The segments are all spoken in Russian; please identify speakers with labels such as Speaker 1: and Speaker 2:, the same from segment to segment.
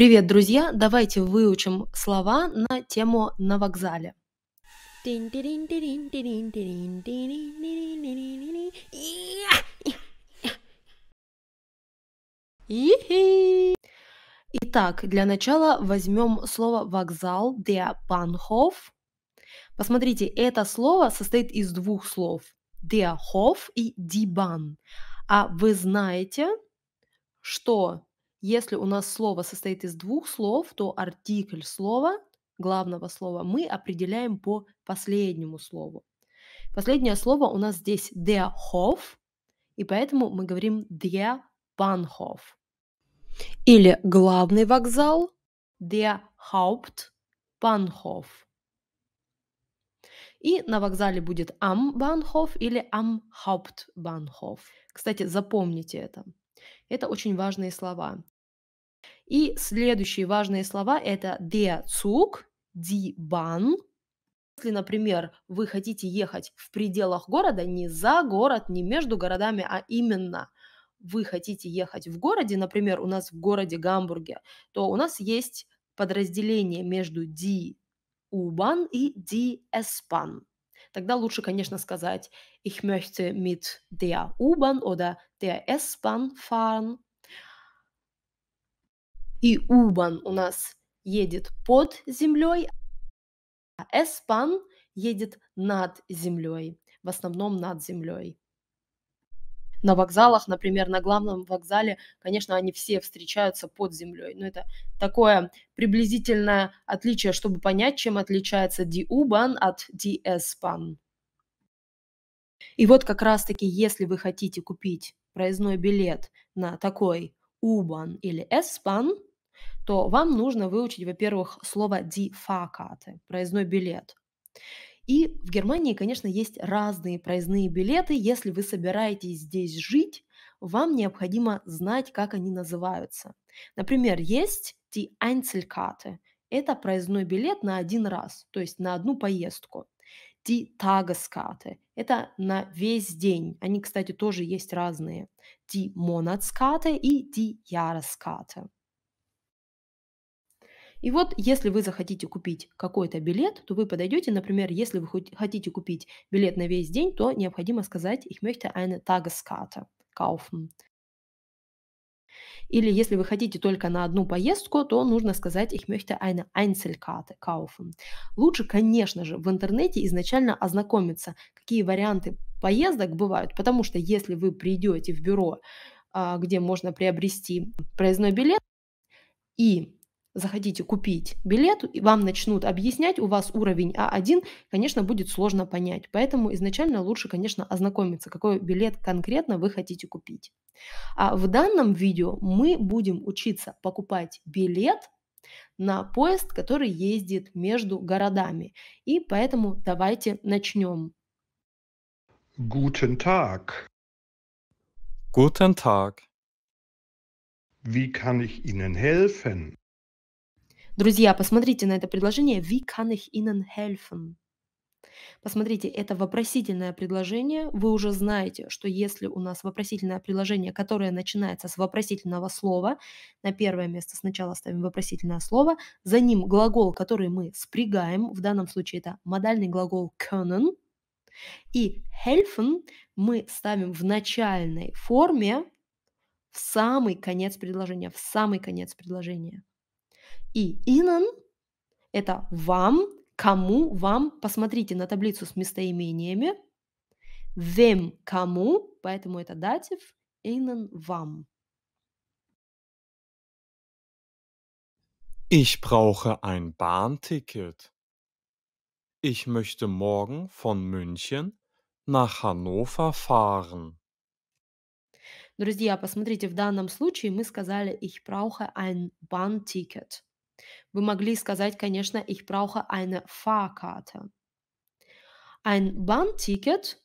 Speaker 1: Привет, друзья! Давайте выучим слова на тему «на вокзале». Итак, для начала возьмем слово «вокзал» der Bahnhof. Посмотрите, это слово состоит из двух слов der Hof и die Bahn. А вы знаете, что если у нас слово состоит из двух слов, то артикль слова, главного слова, мы определяем по последнему слову. Последнее слово у нас здесь der Hof, и поэтому мы говорим der Bahnhof. Или главный вокзал der Hauptbahnhof. И на вокзале будет am Bahnhof или am Hauptbahnhof. Кстати, запомните это. Это очень важные слова. И следующие важные слова – это der Zug, die Bahn. Если, например, вы хотите ехать в пределах города, не за город, не между городами, а именно вы хотите ехать в городе, например, у нас в городе Гамбурге, то у нас есть подразделение между die U-Bahn и die S-Bahn. Тогда лучше, конечно, сказать «Ich möchte mit der U-Bahn» oder der S-Bahn fahren. И U-Bahn у нас едет под землей, а S-Bahn едет над землей, в основном над землей. На вокзалах, например, на главном вокзале, конечно, они все встречаются под землей. Но это такое приблизительное отличие, чтобы понять, чем отличается D-U-Bahn от DS-Bahn. И вот как раз-таки, если вы хотите купить проездной билет на такой U-Bahn или S-Bahn, то вам нужно выучить, во-первых, слово die Fahrkarte, проездной билет. И в Германии, конечно, есть разные проездные билеты. Если вы собираетесь здесь жить, вам необходимо знать, как они называются. Например, есть die Einzelkarte. Это проездной билет на один раз, то есть на одну поездку ти Tageskarte. Это на весь день. Они, кстати, тоже есть разные. Ти Monatskarte и ти Jahreskarte. И вот, если вы захотите купить какой-то билет, то вы подойдете, например, если вы хотите купить билет на весь день, то необходимо сказать, ich möchte eine Tageskarte kaufen. Или если вы хотите только на одну поездку, то нужно сказать «Ich möchte eine Einzelkarte kaufen». Лучше, конечно же, в интернете изначально ознакомиться, какие варианты поездок бывают, потому что если вы придете в бюро, а, где можно приобрести проездной билет, и захотите купить билет, и вам начнут объяснять, у вас уровень А1, конечно, будет сложно понять. Поэтому изначально лучше, конечно, ознакомиться, какой билет конкретно вы хотите купить. А в данном видео мы будем учиться покупать билет на поезд, который ездит между городами. И поэтому давайте начнем.
Speaker 2: Guten Tag. Guten Tag. Wie kann ich Ihnen helfen?
Speaker 1: Друзья, посмотрите на это предложение «Wie kann ich Ihnen helfen?» Посмотрите, это вопросительное предложение. Вы уже знаете, что если у нас вопросительное предложение, которое начинается с вопросительного слова, на первое место сначала ставим вопросительное слово, за ним глагол, который мы спрягаем, в данном случае это модальный глагол können, и helfen мы ставим в начальной форме в самый конец предложения, в самый конец предложения и инан – это вам, кому, вам. Посмотрите на таблицу с местоимениями. Вем – кому, поэтому это датив, инан – вам.
Speaker 3: Ich brauche ein Bahnticket. Ich möchte morgen von München nach Hannover fahren.
Speaker 1: Друзья, посмотрите, в данном случае мы сказали ich brauche ein Bahnticket. Вы могли сказать, конечно, ich brauche eine Fahrkarte. Ein Bahnticket,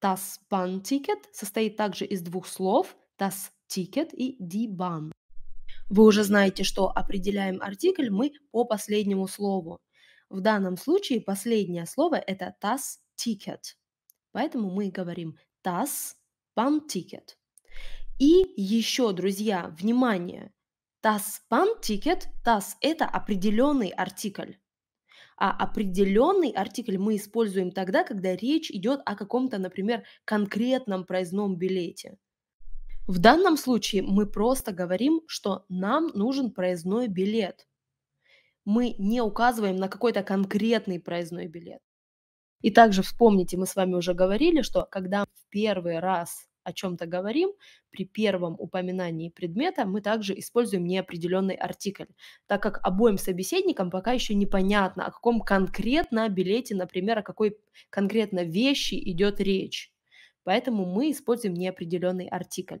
Speaker 1: das Bahnticket состоит также из двух слов, das Ticket и die Bahn. Вы уже знаете, что определяем артикль мы по последнему слову. В данном случае последнее слово – это das Ticket. Поэтому мы говорим das Bahnticket. И еще, друзья, внимание – Das Bahnticket, das – это определенный артикль. А определенный артикль мы используем тогда, когда речь идет о каком-то, например, конкретном проездном билете. В данном случае мы просто говорим, что нам нужен проездной билет. Мы не указываем на какой-то конкретный проездной билет. И также вспомните, мы с вами уже говорили, что когда в первый раз о чем-то говорим, при первом упоминании предмета мы также используем неопределенный артикль, так как обоим собеседникам пока еще непонятно, о каком конкретно билете, например, о какой конкретно вещи идет речь. Поэтому мы используем неопределенный артикль.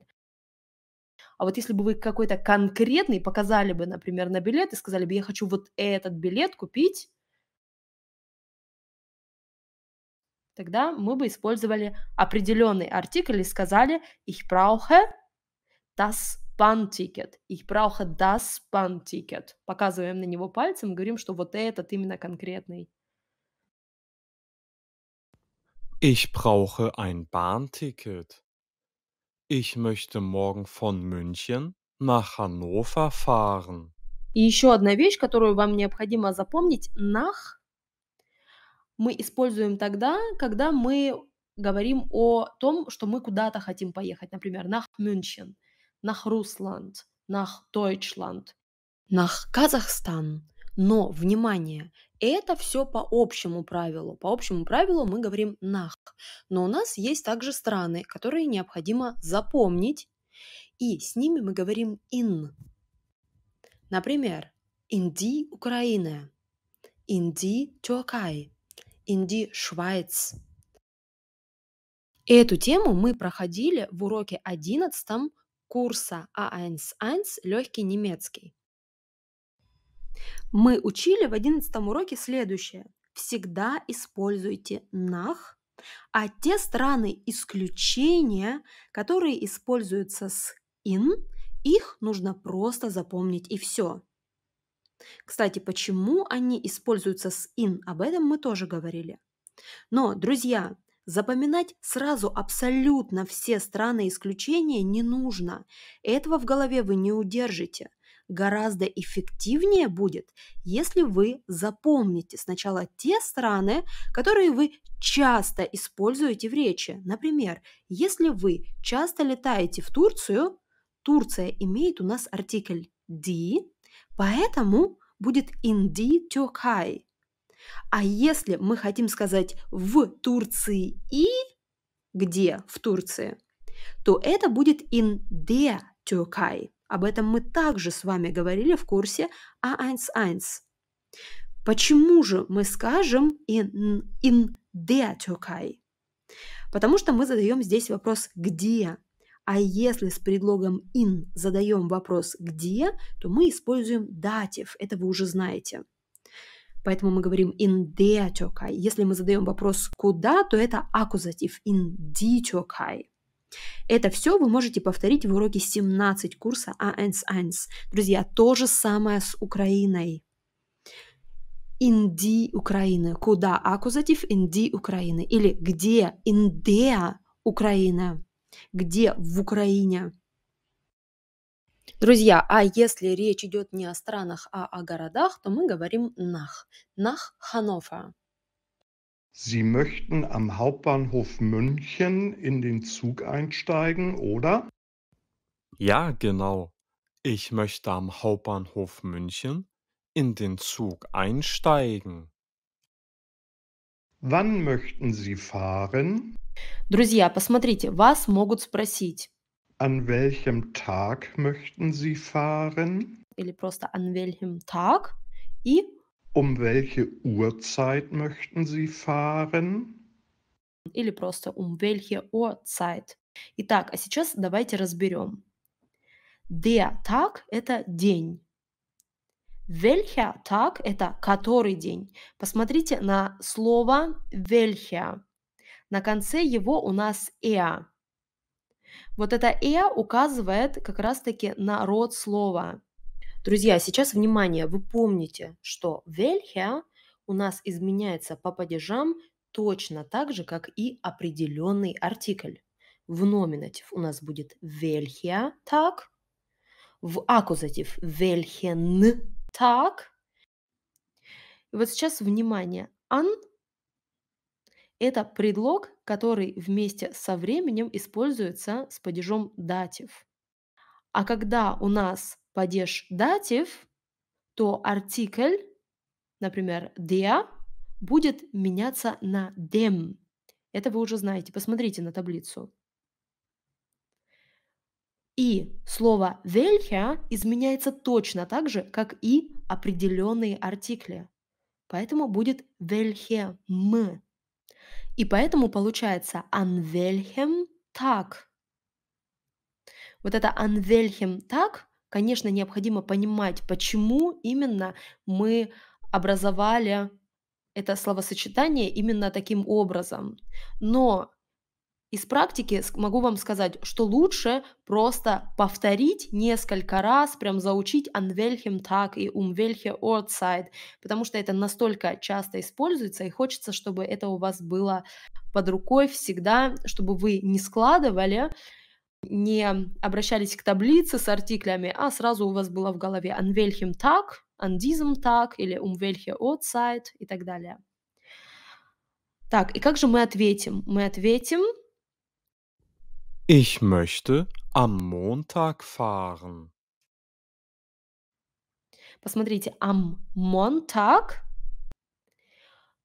Speaker 1: А вот если бы вы какой-то конкретный показали бы, например, на билет и сказали бы, я хочу вот этот билет купить, Тогда мы бы использовали определенный артикль и сказали «Ich brauche das Bahnticket». «Ich brauche das Bahnticket». Показываем на него пальцем, говорим, что вот этот именно конкретный.
Speaker 3: Ich brauche ein Bahnticket. Ich möchte morgen von München nach Hannover fahren.
Speaker 1: И еще одна вещь, которую вам необходимо запомнить. «Nach» мы используем тогда, когда мы говорим о том, что мы куда-то хотим поехать, например, нах Мюнхен, нах Русланд, нах Дойчланд, нах Казахстан. Но, внимание, это все по общему правилу. По общему правилу мы говорим нах. Но у нас есть также страны, которые необходимо запомнить, и с ними мы говорим ин. Например, Инди – Украина, Инди – Тюакай, in die Schweiz. Эту тему мы проходили в уроке 11 курса А1-1 «Легкий немецкий». Мы учили в 11 уроке следующее. Всегда используйте «нах», а те страны исключения, которые используются с «ин», их нужно просто запомнить и все. Кстати, почему они используются с in, об этом мы тоже говорили. Но, друзья, запоминать сразу абсолютно все страны исключения не нужно. Этого в голове вы не удержите. Гораздо эффективнее будет, если вы запомните сначала те страны, которые вы часто используете в речи. Например, если вы часто летаете в Турцию, Турция имеет у нас артикль D, Поэтому будет инди Тюркай. А если мы хотим сказать «в Турции и» где в Турции, то это будет in der Türkei. Об этом мы также с вами говорили в курсе А1.1. Почему же мы скажем in, in der Türkei? Потому что мы задаем здесь вопрос «где?». А если с предлогом in задаем вопрос «где», то мы используем датив, это вы уже знаете. Поэтому мы говорим in diatiokai. Если мы задаем вопрос «куда», то это аккузатив in diatiokai. Это все вы можете повторить в уроке 17 курса A1-1. Друзья, то же самое с Украиной. Инди Украины. Куда аккузатив Инди Украины? Или где Индея Украина? Где в Украине? Друзья, а если речь идет не о странах, а о городах, то мы говорим «нах». «Нах Hannover.
Speaker 2: Sie möchten am Hauptbahnhof München in den Zug einsteigen, oder?
Speaker 3: Ja, genau. Ich möchte am Hauptbahnhof München in den Zug einsteigen. Wann möchten
Speaker 2: Sie fahren?
Speaker 1: Друзья, посмотрите, вас могут спросить.
Speaker 2: An welchem Tag möchten Sie fahren?
Speaker 1: Или просто an welchem Tag? И
Speaker 2: Um welche Uhrzeit möchten Sie fahren?
Speaker 1: Или просто um welche Uhrzeit. Итак, а сейчас давайте разберем. Der Tag – это день. Вельхя так – это который день. Посмотрите на слово вельхя. На конце его у нас «эа». Вот это «эа» указывает как раз-таки на род слова. Друзья, сейчас внимание, вы помните, что «вельхя» у нас изменяется по падежам точно так же, как и определенный артикль. В номинатив у нас будет «вельхя» так, в аккузатив «вельхен» так. И вот сейчас внимание. ан это предлог, который вместе со временем используется с падежом датив. А когда у нас падеж датив, то артикль, например, der, будет меняться на dem. Это вы уже знаете. Посмотрите на таблицу. И слово «welcher» изменяется точно так же, как и определенные артикли. Поэтому будет «welche мы». И поэтому получается «an welchem так». Вот это «an welchem так», конечно, необходимо понимать, почему именно мы образовали это словосочетание именно таким образом. Но из практики могу вам сказать, что лучше просто повторить несколько раз, прям заучить «an так и «um welche потому что это настолько часто используется, и хочется, чтобы это у вас было под рукой всегда, чтобы вы не складывали, не обращались к таблице с артиклями, а сразу у вас было в голове «an так, Tag», «an diesem Tag» или «um welche и так далее. Так, и как же мы ответим? Мы ответим –
Speaker 3: Ich möchte am Montag fahren.
Speaker 1: Посмотрите, am Montag.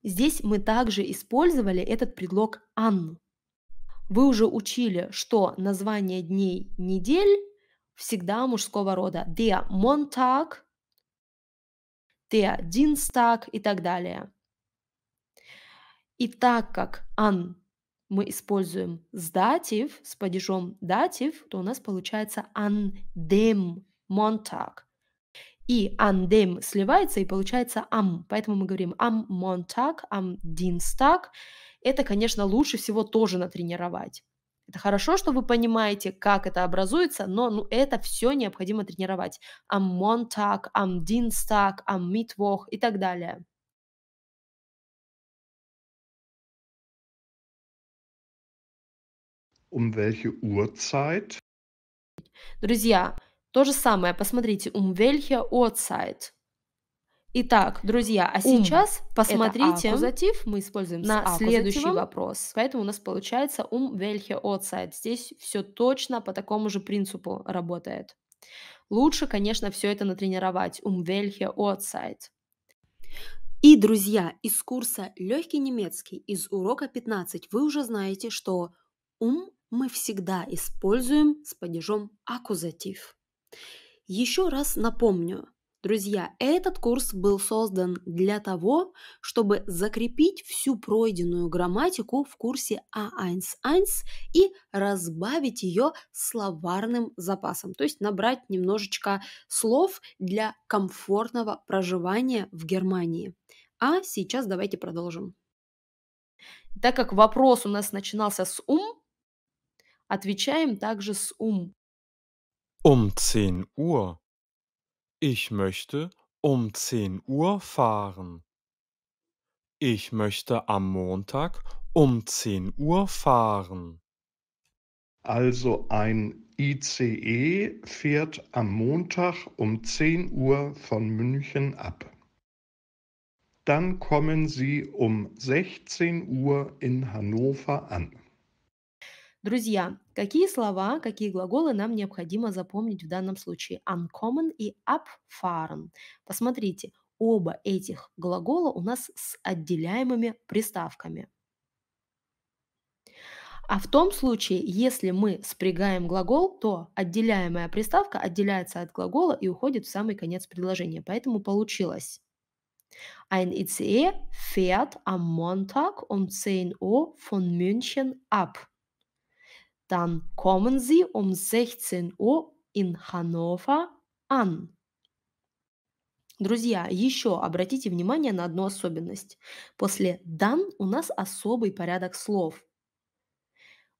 Speaker 1: Здесь мы также использовали этот предлог an. Вы уже учили, что название дней недель всегда мужского рода. Der Montag, der Dienstag и так далее. И так как an мы используем с с падежом датив, то у нас получается андем монтаг. И андем сливается и получается ам. Поэтому мы говорим ам монтаг, ам динстаг. Это, конечно, лучше всего тоже натренировать. Это хорошо, что вы понимаете, как это образуется, но ну, это все необходимо тренировать. Аммонтак, амдинстак, аммитвох и так далее.
Speaker 2: Um welche Uhrzeit?
Speaker 1: Друзья, то же самое. Посмотрите, um welche Uhrzeit. Итак, друзья, а um сейчас um. посмотрите аккузатив, мы используем на а следующий вопрос. Поэтому у нас получается um welche Uhrzeit. Здесь все точно по такому же принципу работает. Лучше, конечно, все это натренировать. Um welche Uhrzeit. И, друзья, из курса «Легкий немецкий» из урока 15 вы уже знаете, что «ум» «Um мы всегда используем с падежом аккузатив. Еще раз напомню, друзья, этот курс был создан для того, чтобы закрепить всю пройденную грамматику в курсе а 1 1 и разбавить ее словарным запасом, то есть набрать немножечко слов для комфортного проживания в Германии. А сейчас давайте продолжим. Так как вопрос у нас начинался с ум, Отвечаем также с ум.
Speaker 3: Um 10 Uhr. Ich möchte um 10 Uhr fahren. Ich möchte am Montag um
Speaker 2: 10 Uhr fahren. Also ein ICE fährt am Montag um 10 Uhr von München ab. Dann kommen Sie um 16 Uhr in Hannover an.
Speaker 1: Друзья, какие слова, какие глаголы нам необходимо запомнить в данном случае? Uncommon и abfahren. Посмотрите, оба этих глагола у нас с отделяемыми приставками. А в том случае, если мы спрягаем глагол, то отделяемая приставка отделяется от глагола и уходит в самый конец предложения. Поэтому получилось. Ein ICE fährt am Montag um 10 Uhr von München ab dann kommen Sie um 16 Uhr in Hannover an. Друзья, еще обратите внимание на одну особенность. После «дан» у нас особый порядок слов.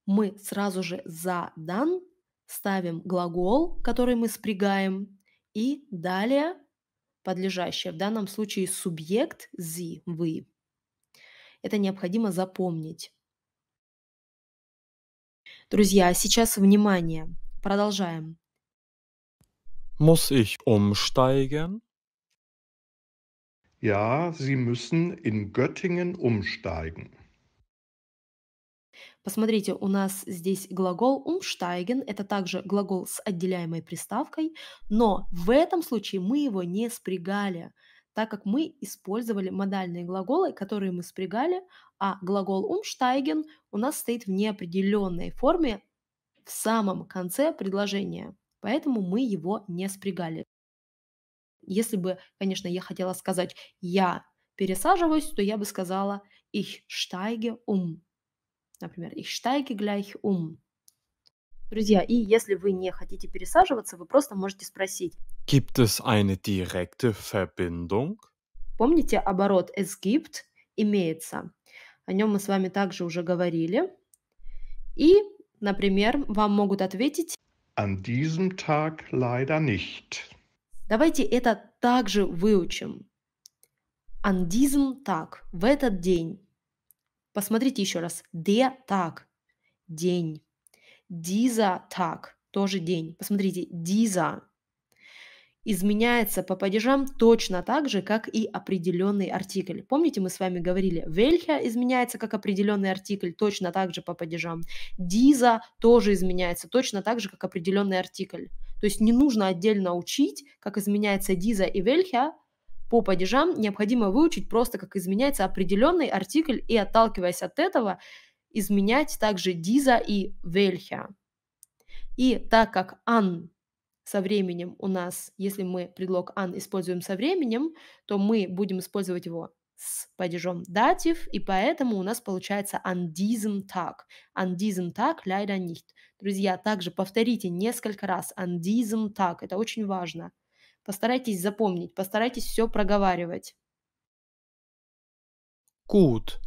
Speaker 1: Мы сразу же за «дан» ставим глагол, который мы спрягаем, и далее подлежащее, в данном случае субъект «зи» – «вы». Это необходимо запомнить. Друзья, сейчас внимание. Продолжаем.
Speaker 2: Muss ich umsteigen? Ja, Sie müssen in Göttingen umsteigen.
Speaker 1: Посмотрите, у нас здесь глагол umsteigen, это также глагол с отделяемой приставкой, но в этом случае мы его не спрягали – так как мы использовали модальные глаголы, которые мы спрягали, а глагол «умштайген» у нас стоит в неопределенной форме в самом конце предложения, поэтому мы его не спрягали. Если бы, конечно, я хотела сказать «я пересаживаюсь», то я бы сказала «ich steige um». Например, «ich steige gleich um». Друзья, и если вы не хотите пересаживаться, вы просто можете спросить.
Speaker 3: Gibt es eine direkte Verbindung?
Speaker 1: Помните оборот es gibt имеется. О нем мы с вами также уже говорили. И, например, вам могут ответить
Speaker 2: An diesem Tag leider nicht.
Speaker 1: Давайте это также выучим. An diesem Tag в этот день. Посмотрите еще раз. Der Tag день. Диза так, тоже день. Посмотрите, диза изменяется по падежам точно так же, как и определенный артикль. Помните, мы с вами говорили, вельха изменяется как определенный артикль точно так же по падежам. Диза тоже изменяется точно так же, как определенный артикль. То есть не нужно отдельно учить, как изменяется диза и вельха по падежам. Необходимо выучить просто, как изменяется определенный артикль, и отталкиваясь от этого, изменять также диза и вельхя. И так как ан со временем у нас, если мы предлог ан используем со временем, то мы будем использовать его с падежом датив, и поэтому у нас получается андизм так. Андизм так leider nicht. Друзья, также повторите несколько раз андизм так, это очень важно. Постарайтесь запомнить, постарайтесь все проговаривать.
Speaker 3: Gut.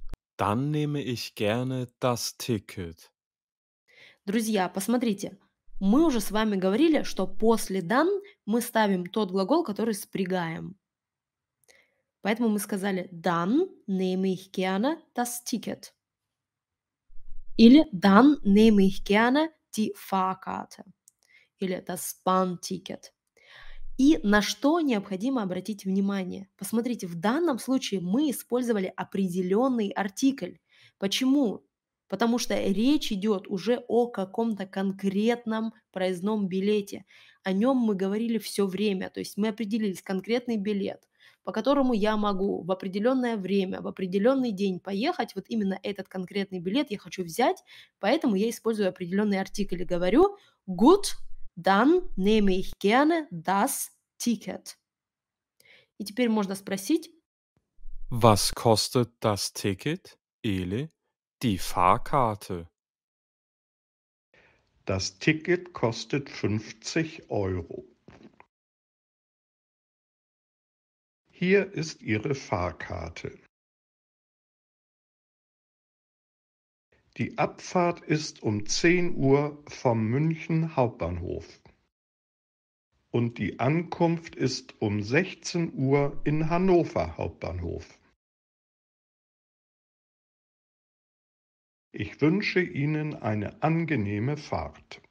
Speaker 3: Dann nehme ich gerne das Ticket.
Speaker 1: Друзья, посмотрите, мы уже с вами говорили, что после «дан» мы ставим тот глагол, который спрягаем. Поэтому мы сказали «дан nehme ich gerne das Ticket» или «дан nehme ich gerne die Fahrkarte» или «das Bahnticket». И на что необходимо обратить внимание? Посмотрите, в данном случае мы использовали определенный артикль. Почему? Потому что речь идет уже о каком-то конкретном проездном билете. О нем мы говорили все время. То есть мы определились конкретный билет, по которому я могу в определенное время, в определенный день поехать. Вот именно этот конкретный билет я хочу взять, поэтому я использую определенный артикль и говорю good dann nehme ich gerne das Ticket. И теперь можно спросить,
Speaker 3: was kostet das Ticket или die Fahrkarte? Das Ticket kostet 50 Euro. Hier
Speaker 2: ist Ihre Fahrkarte. Die Abfahrt ist um 10 Uhr vom München Hauptbahnhof und die Ankunft ist um 16 Uhr in Hannover Hauptbahnhof. Ich wünsche Ihnen eine angenehme Fahrt.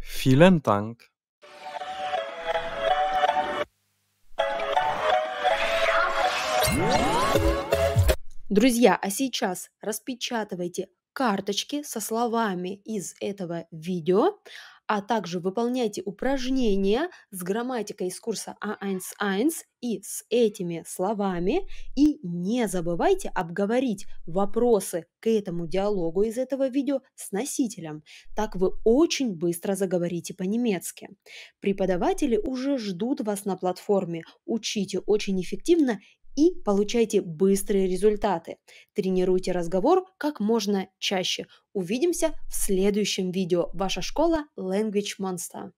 Speaker 2: Vielen Dank.
Speaker 1: Ja. Друзья, а сейчас распечатывайте карточки со словами из этого видео, а также выполняйте упражнения с грамматикой из курса A1-1 и с этими словами. И не забывайте обговорить вопросы к этому диалогу из этого видео с носителем. Так вы очень быстро заговорите по-немецки. Преподаватели уже ждут вас на платформе. Учите очень эффективно и получайте быстрые результаты. Тренируйте разговор как можно чаще. Увидимся в следующем видео. Ваша школа Language Monster.